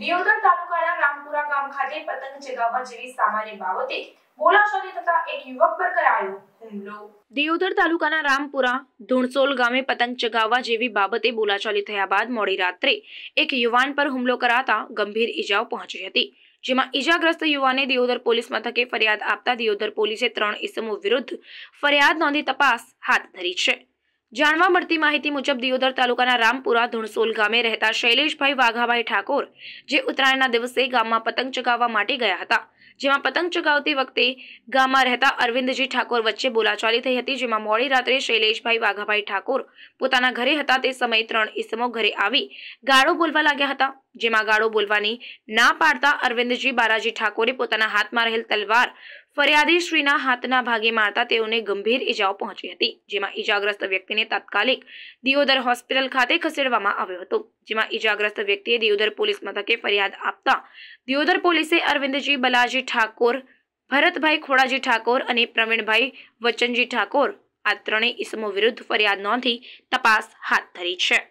દિયોદર તાલુકાના રામપુરા ગામ ખાતે પતંગ ચગાવવા જેવી સામાન્ય બાબતે ધુણસોલ ગામે પતંગ ચગાવવા જેવી બાબતે બોલાચાલી થયા બાદ મોડી રાત્રે એક યુવાન પર હુમલો કરાતા ગંભીર ઈજાઓ પહોંચી હતી જેમાં ઈજાગ્રસ્ત યુવાને દિયોદર પોલીસ મથકે ફરિયાદ આપતા દિયોદર પોલીસે ત્રણ ઇસમો વિરુદ્ધ ફરિયાદ નોંધી તપાસ હાથ ધરી છે જાણવા મળતી માહિતી મુજબ દિયોદર તાલુકાના રામપુરા ધુણસોલ ગામે રહેતા શૈલેષભાઈ વાઘાભાઈ ઠાકોર જે ઉત્તરાયણના દિવસે ગામમાં પતંગ ચગાવવા માટે ગયા હતા જેમાં પતંગ ચગાવતી વખતે ગામમાં રહેતા અરવિંદજી ઠાકોર વચ્ચે બોલાચાલી થઈ હતી જેમાં મોડી રાત્રે શૈલેષભાઈ વાઘાભાઈ ઠાકોર પોતાના ઘરે હતા તે સમયે ત્રણ ઈસમો ઘરે આવી ગાળો બોલવા લાગ્યા હતા જેમાં ગાળો બોલવાની ના પાડતા અરવિંદજી બાલાજી ઠાકોરે પોતાના હાથમાં રહેલ તલવાર ફરિયાદીશ્રીના હાથના ભાગે મારતા તેઓને ગંભીર ઈજાઓ પહોંચી હતી જેમાં ઈજાગ્રસ્ત વ્યક્તિને તાત્કાલિક દિયોદર હોસ્પિટલ ખાતે ખસેડવામાં આવ્યો હતો જેમાં ઈજાગ્રસ્ત વ્યક્તિએ દિયોદર પોલીસ મથકે ફરિયાદ આપતા દિયોદર પોલીસે અરવિંદજી બલાજી ઠાકોર ભરતભાઈ ખોડાજી ઠાકોર અને પ્રવીણભાઈ વચનજી ઠાકોર આ ત્રણેય ઇસમો વિરુદ્ધ ફરિયાદ નોંધી તપાસ હાથ ધરી છે